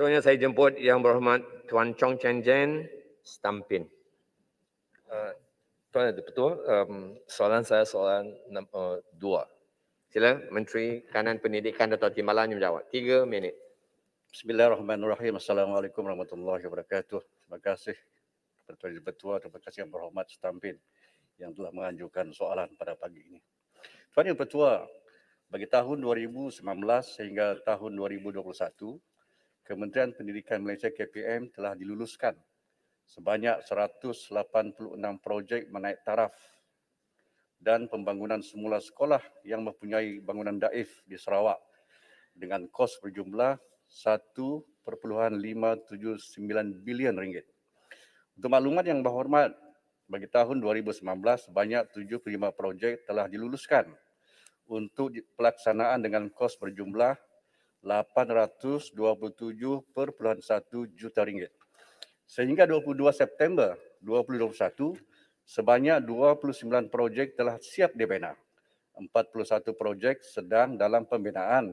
Seterusnya saya jemput Yang Berhormat Tuan Chong Chen Jen Stampin. Uh, Tuan yang betul? Um, soalan saya soalan nombor uh, eh, dua. Sila Menteri Kanan Pendidikan Dato' Timbalan yang menjawab. Tiga minit. Bismillahirrahmanirrahim. Assalamualaikum warahmatullahi wabarakatuh. Terima kasih kepada yang Adi Terima kasih yang berhormat Stampin yang telah mengajukan soalan pada pagi ini. Tuan yang Betua, bagi tahun 2019 sehingga tahun 2021, Kementerian Pendidikan Malaysia KPM telah diluluskan sebanyak 186 projek menaik taraf dan pembangunan semula sekolah yang mempunyai bangunan daif di Sarawak dengan kos berjumlah 1.579 bilion ringgit. Untuk maklumat yang berhormat, bagi tahun 2019 sebanyak 75 projek telah diluluskan untuk pelaksanaan dengan kos berjumlah 1.579 827.1 juta ringgit. Sehingga 22 September 2021, sebanyak 29 projek telah siap dibina. 41 projek sedang dalam pembinaan,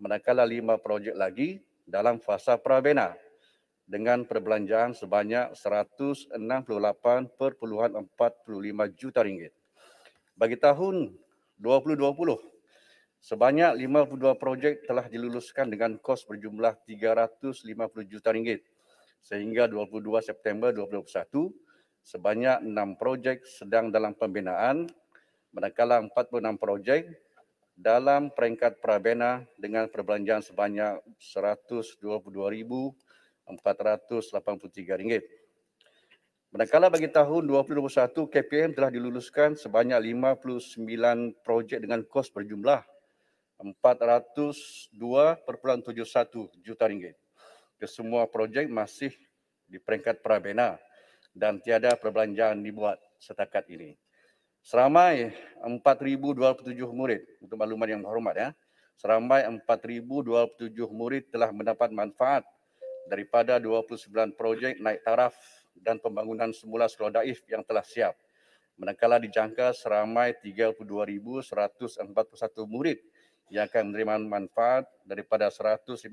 manakala 5 projek lagi dalam fasa prabina dengan perbelanjaan sebanyak 168.45 juta ringgit. Bagi tahun 2020, Sebanyak 52 projek telah diluluskan dengan kos berjumlah 350 juta ringgit. Sehingga 22 September 2021, sebanyak 6 projek sedang dalam pembinaan, manakala 46 projek dalam peringkat prabina dengan perbelanjaan sebanyak 122,483 ringgit. Manakala bagi tahun 2021, KPM telah diluluskan sebanyak 59 projek dengan kos berjumlah 402.71 juta ringgit. Kesemua projek masih di peringkat prabina dan tiada perbelanjaan dibuat setakat ini. Seramai 4,027 murid, untuk maklumat yang berhormat ya, seramai 4,027 murid telah mendapat manfaat daripada 29 projek naik taraf dan pembangunan semula sekolah daif yang telah siap. Manakala dijangka seramai 32,141 murid yang akan menerima manfaat daripada 157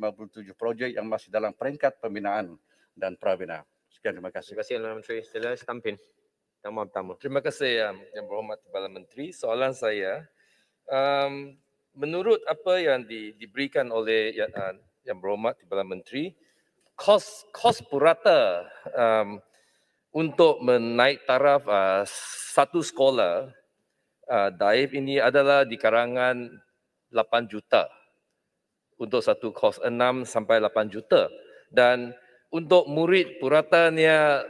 projek yang masih dalam peringkat pembinaan dan prabina. Sekian terima kasih. Terima kasih Tuan Menteri. Sila Stampin. Tama pertama. Terima kasih um, Yang Berhormat Kepala Menteri. Soalan saya, um, menurut apa yang di, diberikan oleh Yang, uh, yang Berhormat Kepala Menteri, kos kos purata um, untuk menaik taraf uh, satu sekolah uh, daif ini adalah di karangan 8 juta untuk satu kos 6 sampai 8 juta dan untuk murid puratanya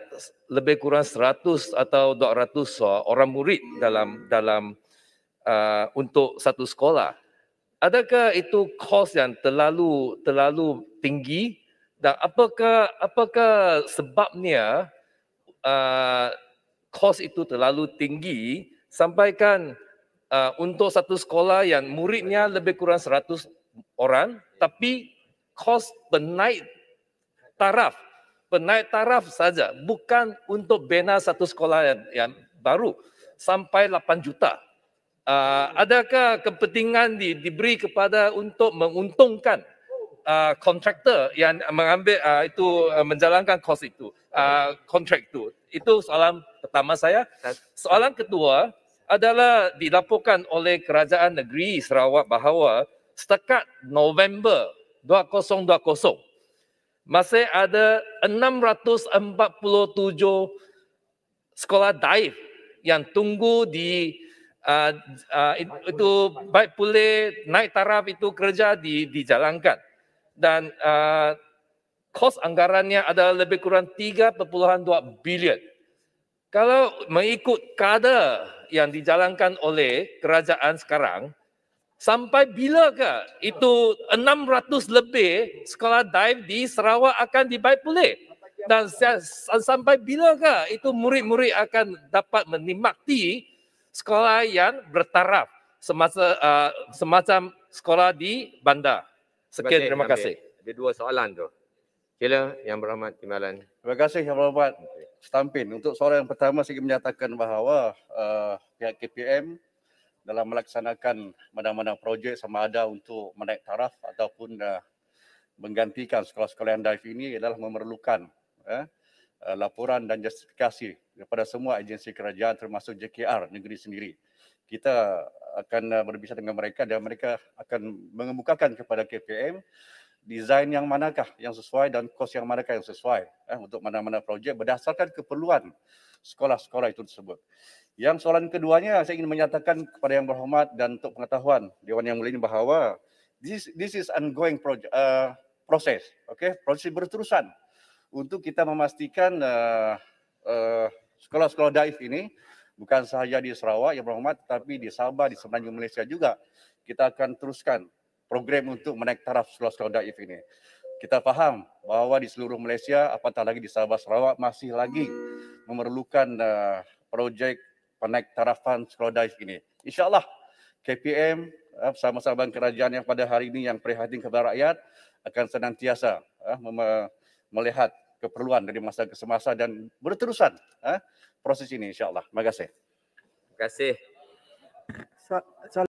lebih kurang 100 atau 200 orang murid dalam dalam uh, untuk satu sekolah. Adakah itu kos yang terlalu terlalu tinggi dan apakah apakah sebabnya uh, kos itu terlalu tinggi sampaikan Uh, untuk satu sekolah yang muridnya lebih kurang 100 orang tapi kos penaik taraf penaik taraf saja bukan untuk bina satu sekolah yang, yang baru sampai 8 juta uh, adakah kepentingan di, diberi kepada untuk menguntungkan Uh, kontraktor yang mengambil uh, itu uh, menjalankan kos itu uh, itu itu soalan pertama saya soalan kedua adalah dilaporkan oleh kerajaan negeri Sarawak bahawa setakat November 2020 masih ada 647 sekolah daif yang tunggu di uh, uh, itu baik pulih naik taraf itu kerja di, dijalankan dan uh, kos anggarannya adalah lebih kurang 3.2 bilion kalau mengikut kadar yang dijalankan oleh kerajaan sekarang sampai bila ke itu 600 lebih sekolah dive di Sarawak akan dibaik pulih dan sampai bila ke itu murid-murid akan dapat menikmati sekolah yang bertaraf semasa uh, semacam sekolah di bandar. Sekian terima, terima kasih. Ada dua soalan tu. Sila yang berhormat Timbalan. Terima kasih yang berhormat. Stampin, untuk soalan yang pertama saya menyatakan bahawa uh, pihak KPM dalam melaksanakan mana-mana projek sama ada untuk menaik taraf ataupun uh, menggantikan sekolah-sekolah yang dive ini adalah memerlukan eh, uh, laporan dan justifikasi kepada semua agensi kerajaan termasuk JKR negeri sendiri. Kita akan uh, berbincang dengan mereka dan mereka akan mengemukakan kepada KPM Desain yang manakah yang sesuai dan kos yang manakah yang sesuai eh, untuk mana-mana projek berdasarkan keperluan sekolah-sekolah itu tersebut. Yang soalan keduanya saya ingin menyatakan kepada yang berhormat dan untuk pengetahuan Dewan Yang Mulia ini bahawa this, this is ongoing project, uh, proses, okay? proses berterusan untuk kita memastikan uh, uh, sekolah-sekolah daif ini bukan sahaja di Sarawak yang berhormat tapi di Sabah, di Semenanjung Malaysia juga kita akan teruskan program untuk menaik taraf Sulawesi Selatan ini. Kita faham bahawa di seluruh Malaysia, apatah lagi di Sabah Sarawak, masih lagi memerlukan uh, projek penaik tarafan Sulawesi Daif ini. InsyaAllah KPM uh, eh, sama-sama kerajaan yang pada hari ini yang prihatin kepada rakyat akan senantiasa uh, melihat keperluan dari masa ke semasa dan berterusan uh, proses ini insyaAllah. Terima kasih. Terima kasih.